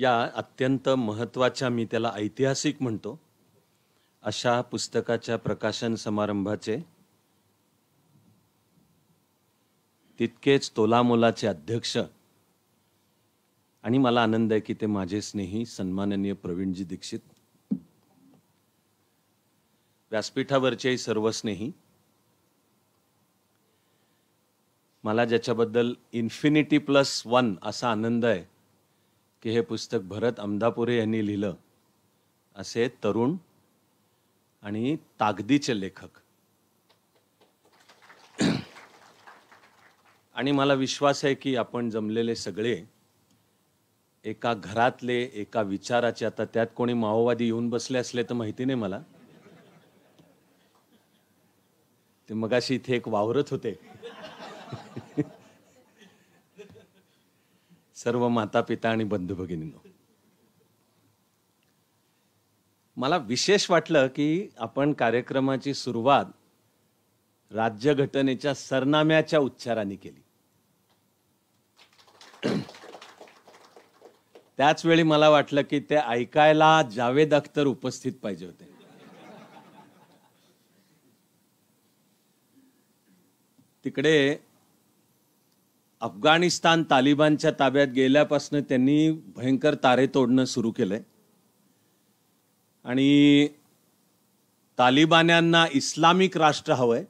या अत्यंत महत्त्वाच्या मी त्याला ऐतिहासिक म्हणतो अशा पुस्तकाच्या प्रकाशन समारंभाचे तितकेच तोलामोलाचे अध्यक्ष आणि मला आनंद आहे की ते माझे स्नेही सन्माननीय प्रवीणजी दीक्षित व्यासपीठावरचे सर्व स्नेही मला ज्याच्याबद्दल इन्फिनिटी प्लस वन असा आनंद आहे की हे पुस्तक भरत अमदापुरे यांनी लिहिलं असे तरुण आणि तागदीचे लेखक आणि मला विश्वास आहे की आपण जमलेले सगळे एका घरातले एका विचाराचे आता त्यात कोणी माओवादी येऊन बसले असले तर माहिती नाही मला ते मगाशी इथे एक वावरत होते सर्व माता पिता आणि बंधू भगिनींनो मला विशेष वाटलं की आपण कार्यक्रमाची सुरुवात राज्यघटनेच्या सरनाम्याच्या उच्चाराने केली त्याच वेळी मला वाटलं की ते ऐकायला जावेद अख्तर उपस्थित पाहिजे होते तिकडे अफगाणिस्तान तालिबानच्या ताब्यात गेल्यापासून त्यांनी भयंकर तारे तोडणं सुरू केलंय आणि तालिबान्यांना इस्लामिक राष्ट्र हवंय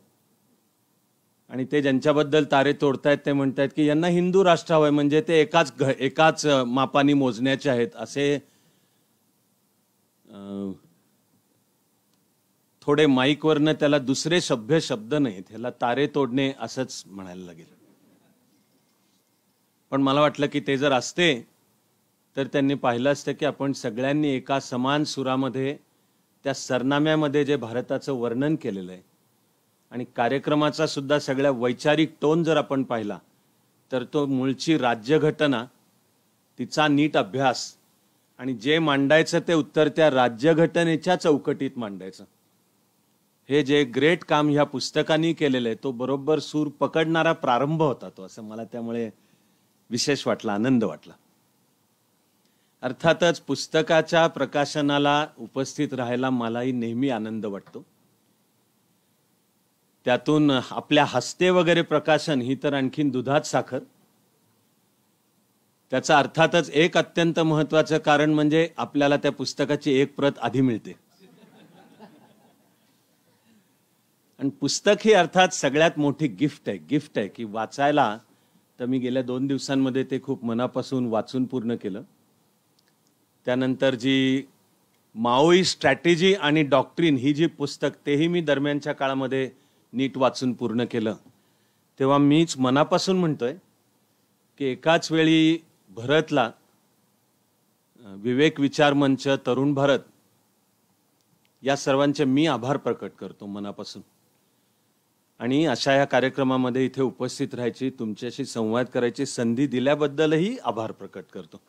आणि ते ज्यांच्याबद्दल तारे तोडतायत ते म्हणतायत की यांना हिंदू राष्ट्र हवं आहे म्हणजे ते एकाच घ एकाच मापाने मोजण्याचे आहेत असे थोडे माईकवरनं त्याला दुसरे सभ्य शब्द नाहीत ह्याला तारे तोडणे असंच म्हणायला लागेल पण मला वाटलं की ते जर असते तर त्यांनी पाहिलं असतं की आपण सगळ्यांनी एका समान सुरामध्ये त्या सरनाम्यामध्ये जे भारताचं वर्णन केलेलं आहे आणि कार्यक्रमाचा सुद्धा सगळ्या वैचारिक टोन जर आपण पाहिला तर तो मूळची राज्यघटना तिचा नीट अभ्यास आणि जे मांडायचं ते उत्तर त्या राज्यघटनेच्या चौकटीत मांडायचं हे जे ग्रेट काम ह्या पुस्तकांनी केलेलं आहे तो बरोबर सूर पकडणारा प्रारंभ होता तो असं मला त्यामुळे विशेष वाटला आनंद वाटला अर्थातच पुस्तकाच्या प्रकाशनाला उपस्थित राहायला मलाही नेहमी आनंद वाटतो त्यातून आपल्या हस्ते वगैरे प्रकाशन ही तर आणखीन दुधात साखर त्याचा अर्थातच एक अत्यंत महत्वाचं कारण म्हणजे आपल्याला त्या पुस्तकाची एक प्रत आधी मिळते आणि पुस्तक ही अर्थात सगळ्यात मोठी गिफ्ट आहे गिफ्ट आहे की वाचायला तर मी गेल्या दोन दिवसांमध्ये ते खूप मनापासून वाचून पूर्ण केलं त्यानंतर जी माओई स्ट्रॅटेजी आणि डॉक्ट्रीन ही जी पुस्तक तेही मी दरम्यानच्या काळामध्ये नीट वाचून पूर्ण केलं तेव्हा मीच मनापासून म्हणतोय की एकाच वेळी भरतला विवेक विचार मंच तरुण भारत या सर्वांचे मी आभार प्रकट करतो मनापासून आणि अशा या कार्यक्रमामध्ये इथे उपस्थित राहायची तुमच्याशी संवाद करायची संधी दिल्याबद्दलही आभार प्रकट करतो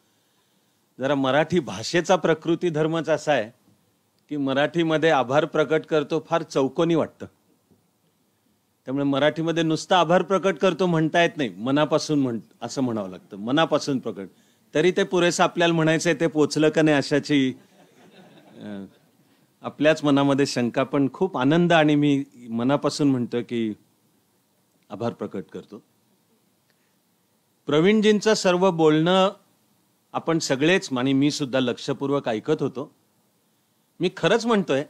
जरा मराठी भाषेचा प्रकृती धर्मच असा आहे की मराठीमध्ये आभार प्रकट करतो फार चौकोनी वाटतं त्यामुळे मराठीमध्ये नुसतं आभार प्रकट करतो म्हणता येत नाही मनापासून म्हण असं म्हणावं लागतं मनापासून प्रकट तरी ते पुरेसं आपल्याला म्हणायचं आहे ते पोचलं का नाही अशाची आपल्याच मनामध्ये शंका पण खूप आनंद आणि मी मनापासून म्हणतो की आभार प्रकट करतो प्रवीणजींचं सर्व बोलणं आपण सगळेच आणि मी सुद्धा लक्षपूर्वक ऐकत होतो मी खरंच म्हणतोय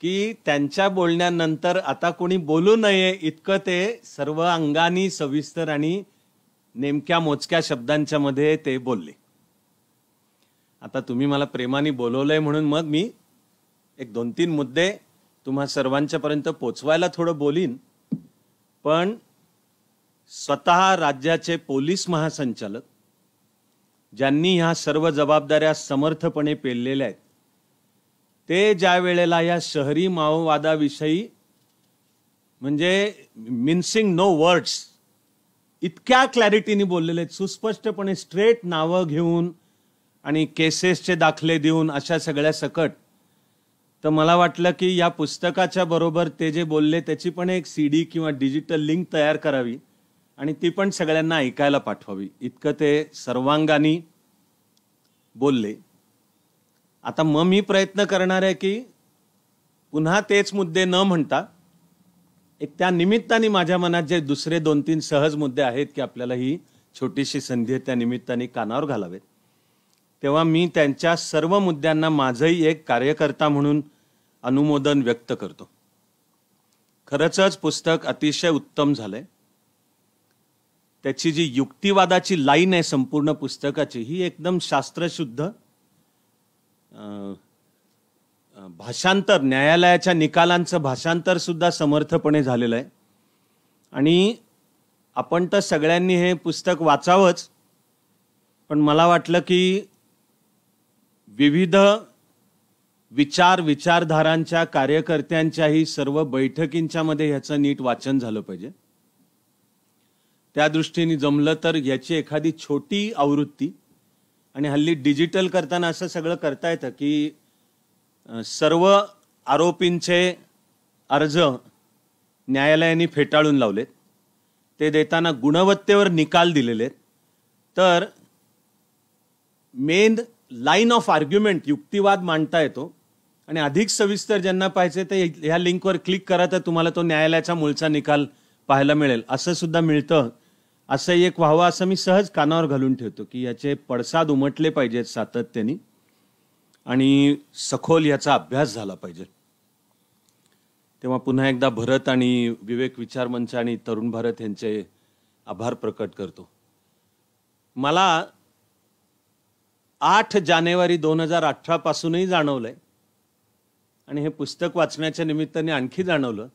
की त्यांच्या बोलण्यानंतर आता कोणी बोलू नये इतकं ते सर्व अंगानी सविस्तर आणि नेमक्या मोजक्या शब्दांच्या मध्ये ते बोलले आता तुम्ही मला प्रेमाने बोलवलंय म्हणून मग मी एक दोन तीन मुद्दे तुम्हा सर्वांच्यापर्यंत पोचवायला थोडं बोलीन पण स्वत राज्याचे पोलीस महासंचालक ज्यांनी ह्या सर्व जबाबदाऱ्या समर्थपणे पेललेल्या आहेत ते ज्या वेळेला या शहरी माओवादाविषयी म्हणजे मिन्सिंग नो वर्ड्स इतक्या क्लॅरिटीने बोललेले आहेत सुस्पष्टपणे स्ट्रेट नावं घेऊन आणि केसेसचे दाखले देऊन अशा सगळ्या सकट तर मला वाटलं की या पुस्तकाच्या बरोबर ते जे बोलले त्याची पण एक सी डी किंवा डिजिटल लिंक तयार करावी आणि ती पण सगळ्यांना ऐकायला पाठवावी इतकं ते सर्वांगानी बोलले आता मग मी प्रयत्न करणार आहे की पुन्हा तेच मुद्दे न म्हणता एक त्या निमित्ताने माझ्या मनात जे दुसरे दोन तीन सहज मुद्दे आहेत की आपल्याला ही छोटीशी संधी त्या निमित्ताने कानावर घालावेत तेव्हा मी त्यांच्या सर्व मुद्द्यांना माझंही एक कार्यकर्ता म्हणून अनुमोदन व्यक्त करतो खरंच पुस्तक अतिशय उत्तम झालंय त्याची जी युक्तिवादाची लाईन आहे संपूर्ण पुस्तकाची ही एकदम शास्त्रशुद्ध भाषांतर न्यायालयाच्या निकालांचं भाषांतर सुद्धा समर्थपणे झालेलं आहे आणि आपण तर सगळ्यांनी हे पुस्तक वाचावंच पण मला वाटलं की विविध विचार विचारधारांच्या कार्यकर्त्यांच्याही सर्व बैठकींच्या मध्ये ह्याचं नीट वाचन झालं पाहिजे त्या दृष्टीने जमलं तर याची एखादी छोटी आवृत्ती आणि हल्ली डिजिटल करताना असं सगळं करता येतं की सर्व आरोपींचे अर्ज न्यायालयाने फेटाळून लावलेत ते देताना गुणवत्तेवर निकाल दिलेले आहेत तर मेन लाईन ऑफ आर्ग्युमेंट युक्तिवाद मांडता येतो आणि अधिक सविस्तर ज्यांना पाहिजे ते ह्या लिंकवर क्लिक करा तर तुम्हाला तो न्यायालयाचा मूळचा निकाल पाहायला मिळेल असं सुद्धा मिळतं असं एक व्हावं असं मी सहज कानावर घालून ठेवतो की याचे पडसाद उमटले पाहिजेत सातत्याने आणि सखोल याचा अभ्यास झाला पाहिजे तेव्हा पुन्हा एकदा भरत आणि विवेक विचार मंच आणि तरुण भारत यांचे आभार प्रकट करतो मला आठ जानेवारी दोन हजार अठरापासूनही जाणवलं आहे आणि हे पुस्तक वाचण्याच्या निमित्ताने आणखी जाणवलं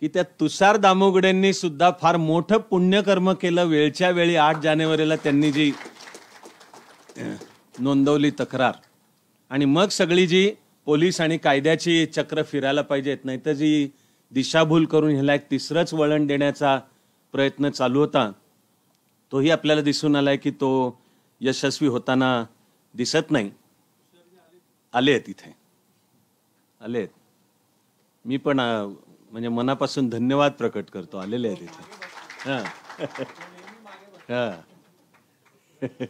की त्या तुषार दामोगड्यांनी सुद्धा फार मोठं पुण्यकर्म केलं वेळच्या वेळी आठ जानेवारीला त्यांनी जी नोंदवली तक्रार आणि मग सगळी जी पोलीस आणि कायद्याची चक्र फिरायला पाहिजेत नाही तर जी दिशाभूल करून ह्याला एक तिसरंच वळण देण्याचा प्रयत्न चालू होता तोही आपल्याला दिसून आला की तो यशस्वी होताना दिसत नाही आले तिथे आलेत मी पण म्हणजे मनापासून धन्यवाद प्रकट करतो आलेले आहेत इथे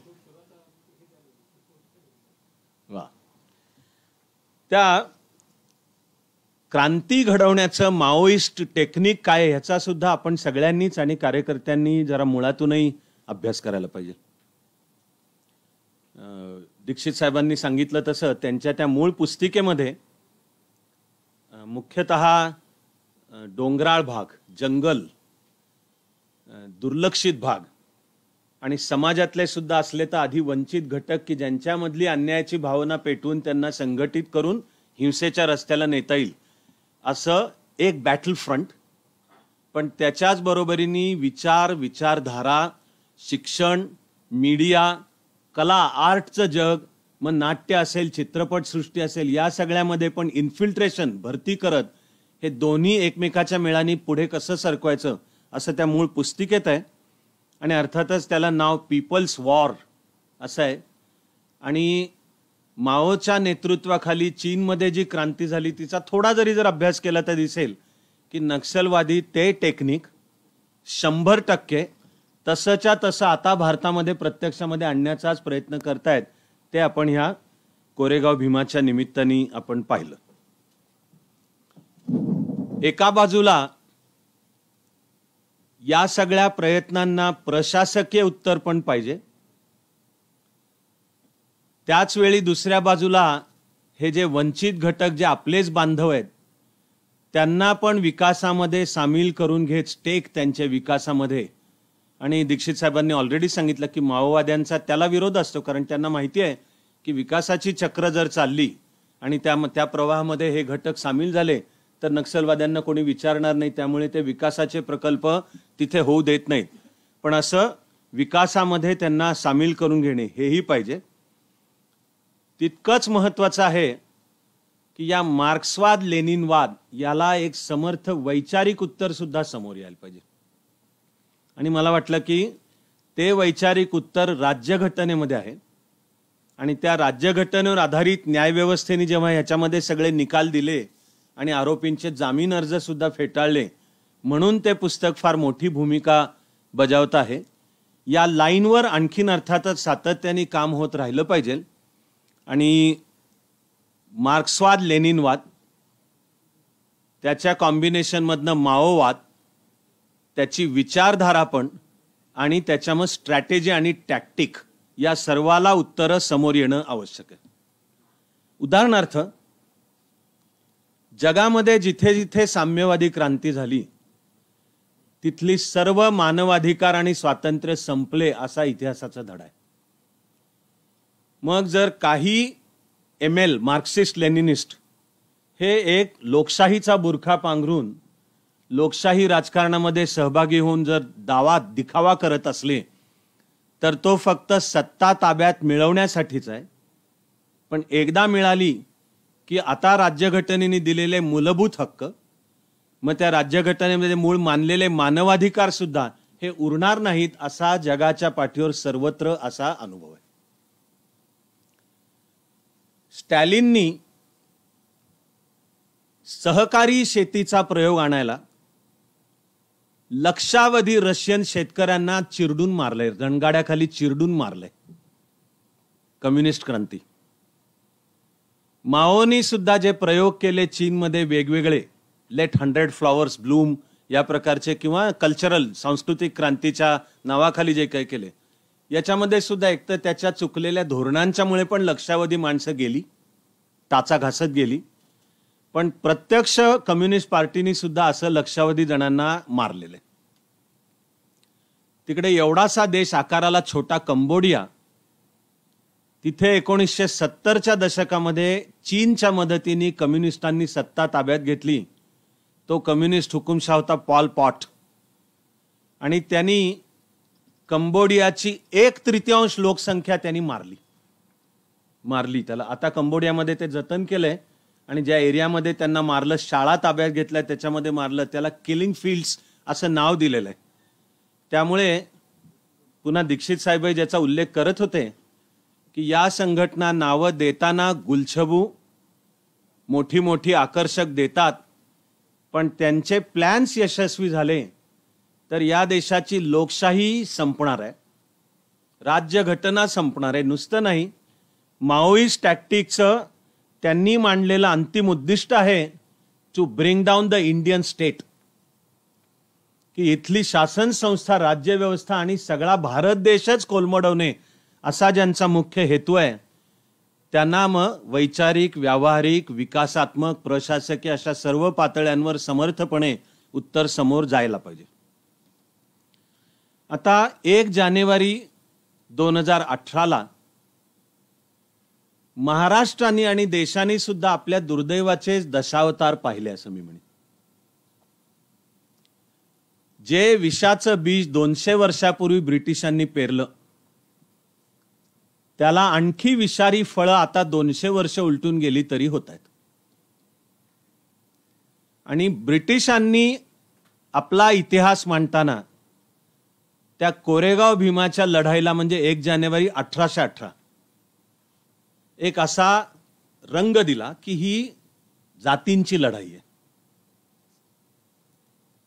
वा त्या क्रांती घडवण्याचं माओइस्ट टेक्निक काय ह्याचा सुद्धा आपण सगळ्यांनीच आणि कार्यकर्त्यांनी जरा मुळातूनही अभ्यास करायला पाहिजे दीक्षित साहेबांनी सांगितलं तसं त्यांच्या त्या मूळ पुस्तिकेमध्ये मुख्यत डोंगराळ भाग जंगल दुर्लक्षित भाग आणि समाजातले सुद्धा असले तर आधी वंचित घटक की ज्यांच्यामधली अन्यायाची भावना पेटवून त्यांना संघटित करून हिंसेच्या रस्त्याला नेता येईल असं एक बॅटल फ्रंट पण त्याच्याच बरोबरीने विचार विचारधारा शिक्षण मीडिया कला आर्टचं जग मग नाट्य असेल चित्रपटसृष्टी असेल या सगळ्यामध्ये पण इन्फिल्ट्रेशन भरती करत हे दोन्ही एकमेकाच्या मेळाने पुढे कसं सरकवायचं असं त्या मूळ पुस्तिकेत आहे आणि अर्थातच त्याला नाव पीपल्स वॉर असं आहे आणि माओच्या नेतृत्वाखाली चीनमध्ये जी क्रांती झाली तिचा थोडा जरी जर अभ्यास केला तर दिसेल की नक्षलवादी ते टेक्निक शंभर टक्के तसंच्या तसं आता भारतामध्ये प्रत्यक्षामध्ये आणण्याचाच प्रयत्न करतायत ते आपण ह्या कोरेगाव भीमाच्या निमित्ताने आपण पाहिलं एका बाजूला या सगळ्या प्रयत्नांना प्रशासकीय उत्तर पण पाहिजे त्याच वेळी दुसऱ्या बाजूला हे जे वंचित घटक जे आपलेच बांधव आहेत त्यांना पण विकासामध्ये सामील करून घेत स्टेक त्यांच्या विकासामध्ये आणि दीक्षित साहेबांनी ऑलरेडी सांगितलं की माओवाद्यांचा त्याला विरोध असतो कारण त्यांना माहिती आहे की विकासाची चक्र जर चालली आणि त्या त्या प्रवाहामध्ये हे घटक सामील झाले तर नक्षलवाद्यांना कोणी विचारणार नाही त्यामुळे ते विकासाचे प्रकल्प तिथे होऊ देत नाहीत पण असं विकासामध्ये त्यांना सामील करून घेणे हेही पाहिजे तितकंच महत्त्वाचं आहे की या मार्क्सवाद लेनिनवाद याला एक समर्थ वैचारिक उत्तर सुद्धा समोर यायला पाहिजे आणि मला वाटलं की ते वैचारिक उत्तर राज्यघटनेमध्ये आहे आणि त्या राज्यघटनेवर आधारित न्यायव्यवस्थेने जेव्हा ह्याच्यामध्ये सगळे निकाल दिले आणि आरोपींचे जामीन अर्जसुद्धा फेटाळले म्हणून ते पुस्तक फार मोठी भूमिका बजावत आहे या लाईनवर आणखीन अर्थातच सातत्याने काम होत राहिलं पाहिजे आणि मार्क्सवाद लेनिनवाद त्याच्या कॉम्बिनेशनमधनं माओवाद त्याची विचारधारा पण आणि त्याच्यामुळे स्ट्रॅटेजी आणि टॅक्टिक या सर्वाला उत्तरं समोर येणं आवश्यक आहे उदाहरणार्थ जगामध्ये जिथे जिथे साम्यवादी क्रांती झाली तिथली सर्व मानवाधिकार आणि स्वातंत्र्य संपले असा इतिहासाचा धडा आहे मग जर काही एम एल मार्क्सिस्ट लेनिनिस्ट हे एक लोकशाहीचा बुरखा पांघरून लोकशाही राजकारणामध्ये सहभागी होऊन जर दावा दिखावा करत असले तर तो फक्त सत्ता ताब्यात मिळवण्यासाठीच आहे पण एकदा मिळाली की आता राज्यघटनेने दिलेले मूलभूत हक्क मग त्या राज्यघटनेमध्ये मूळ मानलेले मानवाधिकार सुद्धा हे उरणार नाहीत असा जगाच्या पाठीवर सर्वत्र असा अनुभव आहे स्टॅलिननी सहकारी शेतीचा प्रयोग आणायला लक्षावधी रशियन शेतकऱ्यांना चिरडून मारलंय रणगाड्याखाली चिरडून मारले कम्युनिस्ट क्रांती माओनी सुद्धा जे प्रयोग केले चीनमध्ये वेगवेगळे लेट हंड्रेड फ्लॉवर्स ब्लूम या प्रकारचे किंवा कल्चरल सांस्कृतिक क्रांतीच्या नावाखाली जे काही केले याच्यामध्ये सुद्धा एक तर त्याच्या चुकलेल्या धोरणांच्यामुळे पण लक्षावधी माणसं गेली टाचा घासत गेली पण प्रत्यक्ष कम्युनिस्ट पार्टीने सुद्धा असं लक्षावधी जणांना मारलेलं आहे तिकडे एवढासा देश आकाराला छोटा कंबोडिया तिथे एकोणीसशे सत्तरच्या दशकामध्ये चीनच्या मदतीने कम्युनिस्टांनी सत्ता ताब्यात घेतली तो कम्युनिस्ट हुकुमशाह होता पॉल पॉट आणि त्यांनी कंबोडियाची एक तृतीयांश लोकसंख्या त्यांनी मारली मारली त्याला आता कंबोडियामध्ये ते जतन केलंय आणि ज्या एरियामध्ये त्यांना मारलं शाळा ताब्यात घेतल्या त्याच्यामध्ये मारलं त्याला किलिंग फील्ड्स असं नाव दिलेलं आहे त्यामुळे पुन्हा दीक्षित साहेब ज्याचा उल्लेख करत होते की या संघटना नावं देताना गुलछबू मोठी मोठी आकर्षक देतात पण त्यांचे प्लॅन्स यशस्वी झाले तर या देशाची लोकशाही संपणार आहे राज्यघटना संपणार आहे नुसतं नाही माओईस्ट टॅक्टिकचं त्यांनी मांडलेलं अंतिम उद्दिष्ट आहे to bring down the Indian state की इथली शासन संस्था राज्य व्यवस्था आणि सगळा भारत देशच कोलमडवणे असा ज्यांचा मुख्य हेतू आहे त्यांना मग वैचारिक व्यावहारिक विकासात्मक प्रशासकीय अशा सर्व पातळ्यांवर समर्थपणे उत्तर समोर जायला पाहिजे आता एक जानेवारी दोन हजार अठराला महाराष्ट्राने आणि देशाने सुद्धा आपल्या दुर्दैवाचे दशावतार पाहिले असं मी म्हणे जे विषाचं बीज दोनशे वर्षापूर्वी ब्रिटिशांनी पेरलं त्याला आणखी विषारी फळं आता दोनशे वर्ष उलटून गेली तरी होत आहेत आणि ब्रिटिशांनी आपला इतिहास मांडताना त्या कोरेगाव भीमाच्या लढाईला म्हणजे एक जानेवारी अठराशे अठरा एक असा रंग दिला की ही जातींची लढाई आहे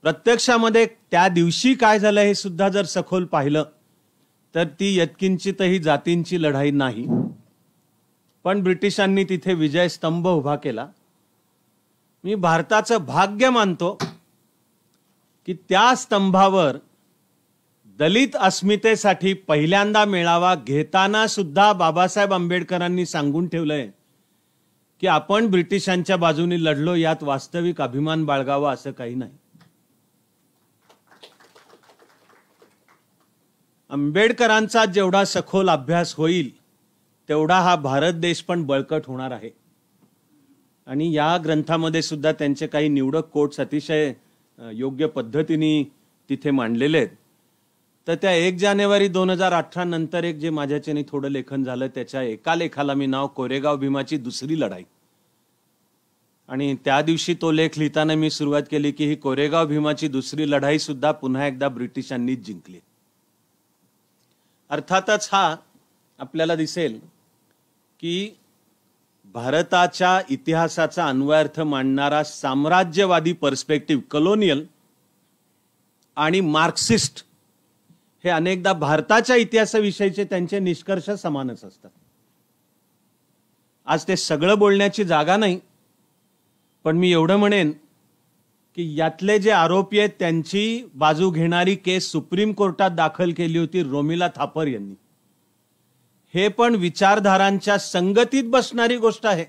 प्रत्यक्षामध्ये त्या दिवशी काय झालं हे सुद्धा जर सखोल पाहिलं तर ती ही जातींची लढाई नाही पण ब्रिटिशांनी तिथे विजय स्तंभ उभा केला मी भारताचं भाग्य मानतो की त्या स्तंभावर दलित अस्मितेसाठी पहिल्यांदा मेळावा घेताना सुद्धा बाबासाहेब आंबेडकरांनी सांगून ठेवलंय की आपण ब्रिटिशांच्या बाजूने लढलो यात वास्तविक अभिमान बाळगावा असं काही नाही आंबेडकरांचा जेवढा सखोल अभ्यास होईल तेवढा हा भारत देश पण बळकट होणार आहे आणि या ग्रंथामध्ये सुद्धा त्यांचे काही निवडक कोट्स अतिशय योग्य पद्धतीने तिथे मांडलेले आहेत तर त्या एक जानेवारी दोन हजार अठरा नंतर एक जे माझ्याच्याने थोडं लेखन झालं त्याच्या एका लेखाला मी नाव कोरेगाव भीमाची दुसरी लढाई आणि त्या दिवशी तो लेख लिहिताना मी सुरुवात केली की ही कोरेगाव भीमाची दुसरी लढाई सुद्धा पुन्हा एकदा ब्रिटिशांनीच जिंकली अर्थातच हा आपल्याला दिसेल की भारताच्या इतिहासाचा अन्वयार्थ मांडणारा साम्राज्यवादी पर्स्पेक्टिव्ह कलोनियल आणि मार्क्सिस्ट हे अनेकदा भारताच्या इतिहासाविषयीचे त्यांचे निष्कर्ष समानच असतात आज ते सगळं बोलण्याची जागा नाही पण मी एवढं म्हणेन की यातले जे आरोपी आहेत त्यांची बाजू घेणारी केस सुप्रीम कोर्टात दाखल केली होती रोमिला थापर यांनी हे पण विचारधारांच्या संगतीत बसणारी गोष्ट आहे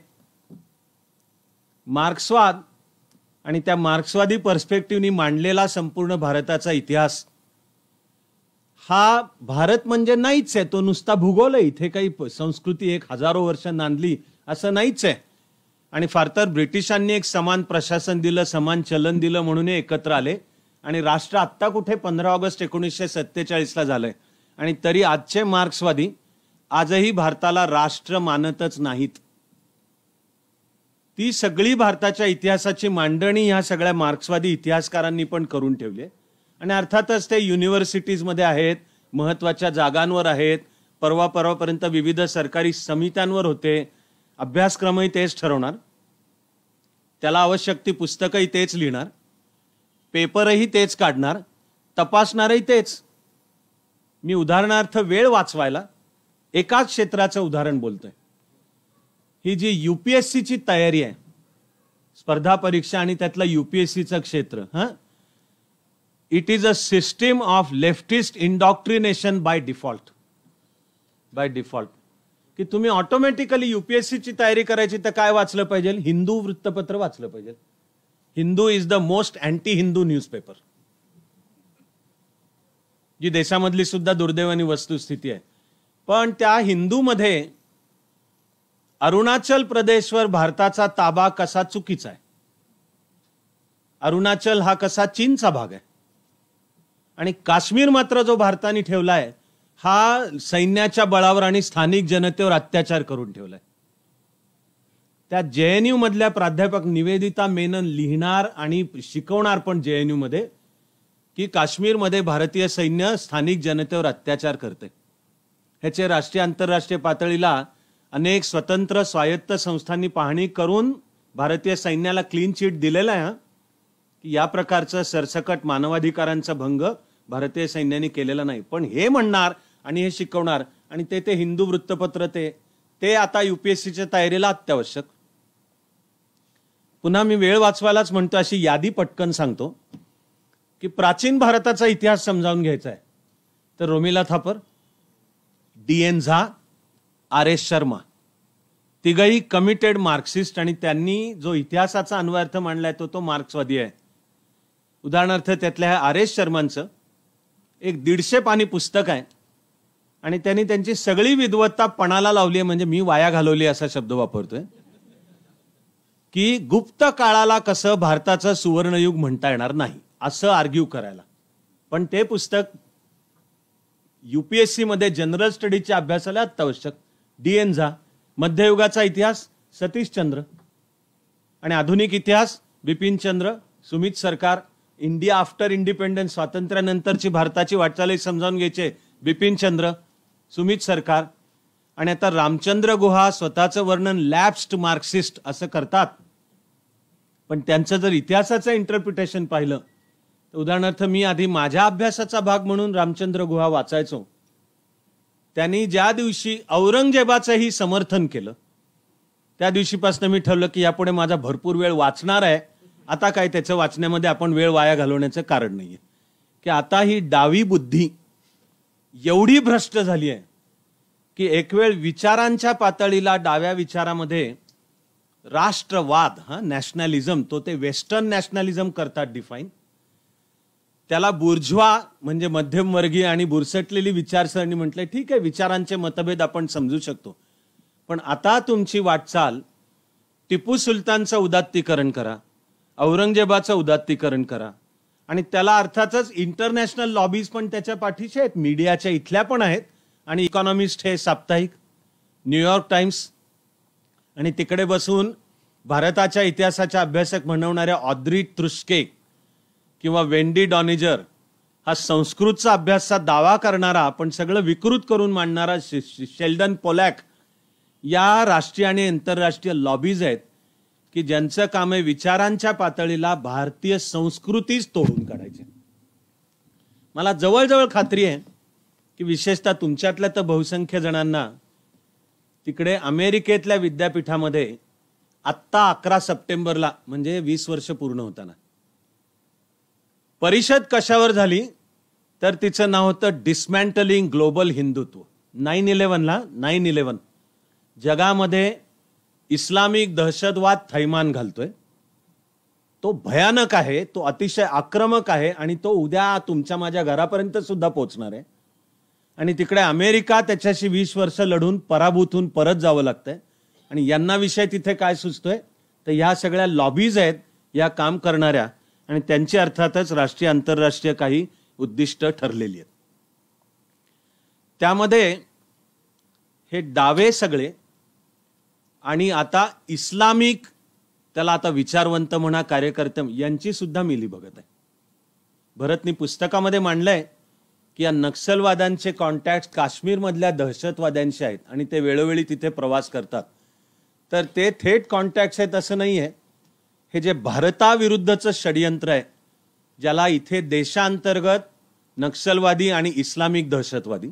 मार्क्सवाद आणि त्या मार्क्सवादी पर्स्पेक्टिव्हनी मांडलेला संपूर्ण भारताचा इतिहास हा भारत म्हणजे नाहीच आहे तो नुसता भूगोल आहे इथे काही संस्कृती एक हजारो वर्ष नांदली असं नाहीच आहे आणि फार तर ब्रिटिशांनी एक समान प्रशासन दिलं समान चलन दिलं म्हणून एकत्र आले आणि राष्ट्र आत्ता कुठे पंधरा ऑगस्ट एकोणीसशे सत्तेचाळीसला झालंय आणि तरी आजचे मार्क्सवादी आजही भारताला राष्ट्र मानतच नाहीत ती सगळी भारताच्या इतिहासाची मांडणी ह्या सगळ्या मार्क्सवादी इतिहासकारांनी पण करून ठेवली आहे आणि अर्थातच ते युनिव्हर्सिटीजमध्ये आहेत महत्त्वाच्या जागांवर आहेत परवा परवापर्यंत विविध सरकारी समित्यांवर होते अभ्यासक्रमही तेच ठरवणार त्याला आवश्यक ती पुस्तकंही तेच लिहिणार पेपरही तेच काढणार तपासणारही तेच मी उदाहरणार्थ वेळ वाचवायला एकाच क्षेत्राचं उदाहरण बोलतोय ही जी यू पी एस सीची तयारी आहे स्पर्धा परीक्षा आणि त्यातलं यू पी एस सीचं क्षेत्र हां it is a system of leftist indoctrination by default by default की तुम्ही ऑटोमॅटिकली युपीएससीची तयारी करायची तर काय वाचलं पाहिजे हिंदू वृत्तपत्र वाचलं पाहिजे Hindu is the most anti Hindu newspaper जी देशामधली सुद्धा दुर्दैवानी वस्तुस्थिती आहे पण त्या हिंदू मध्ये अरुणाचल प्रदेशवर भारताचा ताबा कसा चुकीचा आहे अरुणाचल हा कसा चीनचा भाग आहे आणि काश्मीर मात्र जो भारताने ठेवलाय हा सैन्याच्या बळावर आणि स्थानिक जनतेवर अत्याचार करून ठेवलाय त्या जेएनयू मधल्या प्राध्यापक निवेदिता मेनन लिहिणार आणि शिकवणार पण जेएनयू मध्ये की काश्मीरमध्ये भारतीय सैन्य स्थानिक जनतेवर अत्याचार करते ह्याचे राष्ट्रीय आंतरराष्ट्रीय पातळीला अनेक स्वतंत्र स्वायत्त संस्थांनी पाहणी करून भारतीय सैन्याला क्लीन चिट दिलेला आहे की या प्रकारचं सरसकट मानवाधिकारांचा भंग भारतीय सैन्याने केलेला नाही पण हे म्हणणार आणि हे शिकवणार आणि ते ते हिंदू वृत्तपत्र ते ते आता युपीएससीच्या तयारीला अत्यावश्यक पुन्हा मी वेळ वाचवायलाच म्हणतो अशी यादी पटकन सांगतो की प्राचीन भारताचा इतिहास समजावून घ्यायचा आहे तर Romila Thapar D N Jha R S Sharma तिघही कमिटेड मार्क्सिस्ट आणि त्यांनी जो इतिहासाचा अन्वयार्थ मांडलाय तो तो मार्क्सवादी आहे उदाहरणार्थ त्यातल्या आर एस शर्मांचं एक दीडशे पाणी पुस्तक आहे आणि त्यांनी त्यांची सगळी विद्वत्ता पणाला लावली आहे म्हणजे मी वाया घालवली असा शब्द वापरतोय की गुप्त काळाला कसं भारताचं सुवर्णयुग म्हणता येणार नाही असं आर्ग्यू करायला पण ते पुस्तक युपीएससी मध्ये जनरल स्टडीच्या अभ्यासाला अत्यावश्यक डी एन झा मध्ययुगाचा इतिहास सतीशचंद्र आणि आधुनिक इतिहास बिपिनचंद्र सुमित सरकार इंडिया आफ्टर इंडिपेंडन्स स्वातंत्र्यानंतरची भारताची वाटचाल समजावून घ्यायचे बिपिनचंद्र सुमित सरकार आणि आता रामचंद्र गुहा स्वतःचं वर्णन लॅप्स्ड मार्क्सिस्ट असं करतात पण त्यांचं जर इतिहासाचं इंटरप्रिटेशन पाहिलं तर उदाहरणार्थ मी आधी माझ्या अभ्यासाचा भाग म्हणून रामचंद्र गुहा वाचायचो त्यांनी ज्या दिवशी औरंगजेबाचंही समर्थन केलं त्या दिवशीपासून मी ठरवलं की यापुढे माझा भरपूर वेळ वाचणार आहे आता काय त्याचं वाचण्यामध्ये आपण वेळ वाया घालवण्याचं कारण नाही आहे की आता ही डावी बुद्धी एवढी भ्रष्ट झाली आहे की एक वेळ विचारांच्या पातळीला डाव्या विचारामध्ये राष्ट्रवाद हा नॅशनॅलिझम तो ते वेस्टर्न नॅशनॅलिझम करतात डिफाईन त्याला बुर्ज्वा म्हणजे मध्यमवर्गीय आणि बुरसटलेली विचारसरणी म्हटलं ठीक आहे विचारांचे मतभेद आपण समजू शकतो पण आता तुमची वाटचाल टिपू सुलतानचं उदात्तीकरण करा औरंगजेबाचं उदात्तीकरण करा आणि त्याला अर्थातच इंटरनॅशनल लॉबीज पण त्याच्या पाठीशी आहेत मीडियाच्या इथल्या पण आहेत आणि इकॉनॉमिस्ट हे साप्ताहिक न्यूयॉर्क टाइम्स आणि तिकडे बसून भारताच्या इतिहासाच्या अभ्यासक म्हणवणाऱ्या ऑद्री त्रुस्के किंवा वेंडी डॉनिजर हा संस्कृतचा अभ्यासचा दावा करणारा पण सगळं विकृत करून मांडणारा शेल्डन पोलॅक या राष्ट्रीय आणि आंतरराष्ट्रीय लॉबीज आहेत की ज्यांचं काम आहे विचारांच्या पातळीला भारतीय संस्कृतीच तोडून काढायची मला जवळजवळ खात्री आहे की विशेषतः तुमच्यातल्या तर बहुसंख्य जणांना तिकडे अमेरिकेतल्या विद्यापीठामध्ये आत्ता अकरा सप्टेंबरला म्हणजे वीस वर्ष पूर्ण होताना परिषद कशावर झाली तर तिचं नाव होतं डिस्मॅन्टलिंग ग्लोबल हिंदुत्व नाईन इलेव्हनला नाईन इलेव्हन जगामध्ये इस्लामिक दहशतवाद थैमान घालतोय तो भयानक आहे तो अतिशय आक्रमक आहे आणि तो उद्या तुमच्या माझ्या घरापर्यंत सुद्धा पोहोचणार आहे आणि तिकडे अमेरिका त्याच्याशी वीस वर्ष लढून पराभूतून परत जावं लागतंय आणि यांना विषय तिथे काय सुचतोय तर ह्या सगळ्या लॉबीज आहेत या काम करणाऱ्या आणि त्यांची अर्थातच राष्ट्रीय आंतरराष्ट्रीय काही उद्दिष्ट ठरलेली आहेत त्यामध्ये हे डावे सगळे आणि आता इस्लामिक त्याला आता विचारवंत म्हणा कार्यकर्ते यांची सुद्धा मिली बघत आहे भरतनी पुस्तकामध्ये मांडलंय की या नक्षलवाद्यांचे कॉन्टॅक्ट काश्मीरमधल्या दहशतवाद्यांशी आहेत आणि ते वेळोवेळी तिथे प्रवास करतात तर ते थेट कॉन्टॅक्ट्स आहेत असं नाही आहे हे जे भारताविरुद्धचं षडयंत्र आहे ज्याला इथे देशांतर्गत नक्षलवादी आणि इस्लामिक दहशतवादी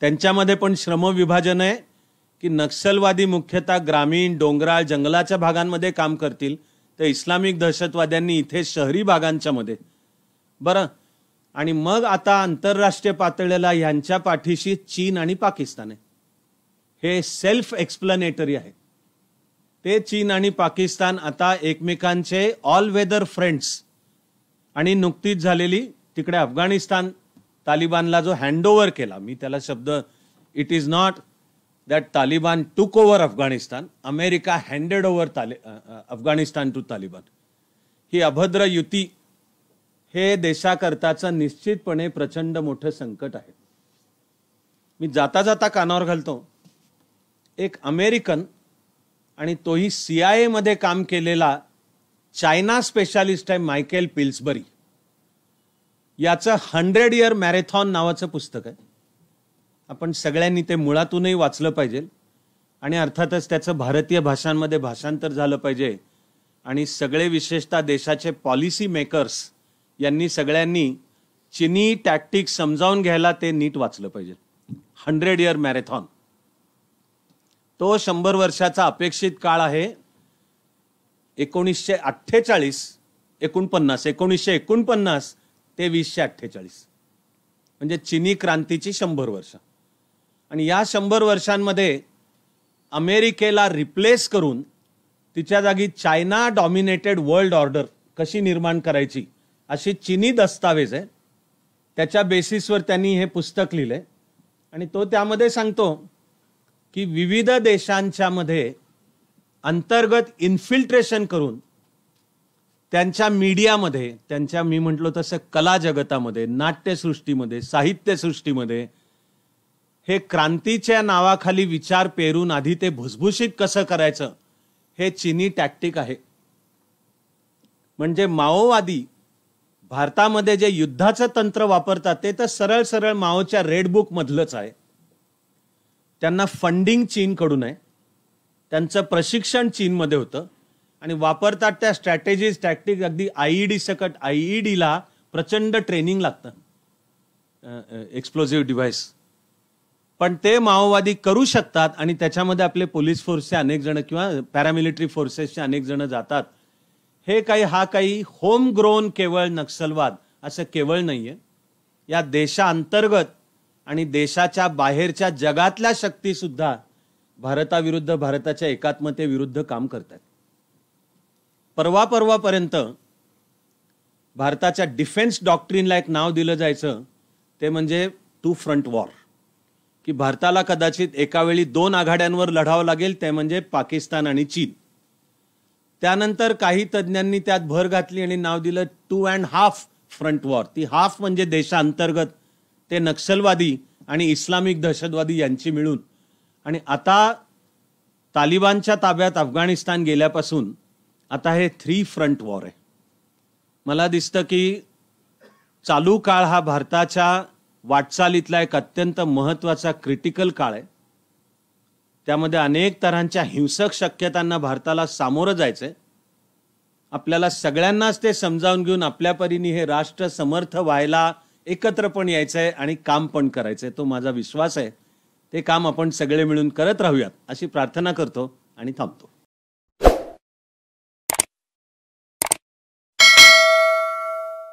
त्यांच्यामध्ये पण श्रमविभाजन आहे की नक्षलवादी मुख्यतः ग्रामीण डोंगराळ जंगलाच्या भागांमध्ये काम करतील तर इस्लामिक दहशतवाद्यांनी इथे शहरी भागांच्या मध्ये बरं आणि मग आता आंतरराष्ट्रीय पातळीला ह्यांच्या पाठीशी चीन आणि पाकिस्तान आहे हे सेल्फ एक्सप्लनेटरी आहे ते चीन आणि पाकिस्तान आता एकमेकांचे ऑल वेदर फ्रेंड्स आणि नुकतीच झालेली तिकडे अफगाणिस्तान तालिबानला जो हँडओव्हर केला मी त्याला शब्द it is not that Taliban took over Afghanistan America handed over Tali Afghanistan to Taliban ही अभद्र युती हे देशाकरताचं निश्चितपणे प्रचंड मोठं संकट आहे मी जाता जाता कानावर घालतो एक अमेरिकन आणि तोही सी आय एमध्ये काम केलेला चायना स्पेशालिस्ट आहे मायकेल पिल्सबरी याचं हंड्रेड इयर मॅरेथॉन नावाचं पुस्तक आहे आपण सगळ्यांनी ते मुळातूनही वाचलं पाहिजे आणि अर्थातच त्याचं भारतीय भाषांमध्ये भाषांतर झालं पाहिजे आणि सगळे विशेषतः देशाचे पॉलिसी मेकर्स यांनी सगळ्यांनी चिनी टॅक्टिक समजावून घ्यायला ते नीट वाचलं पाहिजे हंड्रेड इयर मॅरेथॉन तो शंभर वर्षाचा अपेक्षित काळ आहे एकोणीसशे अठ्ठेचाळीस एकोणपन्नास एकोणीसशे एकोणपन्नास ते वीसशे अठ्ठेचाळीस म्हणजे चिनी क्रांतीची शंभर वर्ष आणि या शंभर वर्षांमध्ये अमेरिकेला रिप्लेस करून तिच्या जागी चायना डॉमिनेटेड वर्ल्ड ऑर्डर कशी निर्माण करायची अशी चिनी दस्तावेज आहे त्याच्या बेसिसवर त्यांनी हे पुस्तक लिहिलं आहे आणि तो त्यामध्ये सांगतो की विविध देशांच्या मध्ये अंतर्गत इन्फिल्ट्रेशन करून त्यांच्या मीडियामध्ये त्यांच्या मी म्हटलो तसं कला जगतामध्ये नाट्यसृष्टीमध्ये साहित्यसृष्टीमध्ये हे क्रांतीच्या नावाखाली विचार पेरून आधी ते भुसभुशीत कसं करायचं हे चिनी टॅक्टिक आहे म्हणजे माओवादी भारतामध्ये जे युद्धाचं तंत्र वापरतात ते तर सरळ सरळ माओच्या मधलंच आहे त्यांना फंडिंग चीनकडून आहे त्यांचं प्रशिक्षण चीनमध्ये होतं आणि वापरतात त्या स्ट्रॅटेजीज टॅक्टिक अगदी आयईडी e सकट आयईडीला e प्रचंड ट्रेनिंग लागतं एक्सप्लोजिव्ह डिव्हाइस पण ते माओवादी करू शकतात आणि त्याच्यामध्ये आपले पोलीस फोर्सचे अनेक जण किंवा पॅरामिलिटरी फोर्सेसचे अनेक जण जातात हे काही हा काही होम ग्रोन केवळ नक्षलवाद असं केवळ नाही आहे या देशाअंतर्गत आणि देशाच्या बाहेरच्या जगातल्या शक्तीसुद्धा भारताविरुद्ध भारताच्या एकात्मतेविरुद्ध काम करतात परवा परवापर्यंत भारताच्या डिफेन्स डॉक्ट्रीनला एक नाव दिलं जायचं ते म्हणजे टू फ्रंट वॉर की भारताला कदाचित एका वेळी दोन आघाड्यांवर लढावं लागेल ते म्हणजे पाकिस्तान आणि चीन त्यानंतर काही तज्ज्ञांनी त्यात भर घातली आणि नाव दिलं two and half front war ती हाफ म्हणजे देशांतर्गत ते नक्षलवादी आणि इस्लामिक दहशतवादी यांची मिळून आणि आता तालिबानच्या ताब्यात अफगाणिस्तान गेल्यापासून आता हे थ्री फ्रंट वॉर आहे मला दिसतं की चालू काळ हा भारताच्या वाटचालीतला एक अत्यंत महत्त्वाचा क्रिटिकल काळ आहे त्यामध्ये अनेक तरांच्या हिंसक शक्यतांना भारताला सामोरं जायचं आहे आपल्याला सगळ्यांनाच ते समजावून घेऊन आपल्या परीने हे राष्ट्र समर्थ व्हायला एकत्र पण यायचं आहे आणि काम पण करायचं आहे तो माझा विश्वास आहे ते काम आपण सगळे मिळून करत राहूयात अशी प्रार्थना करतो आणि थांबतो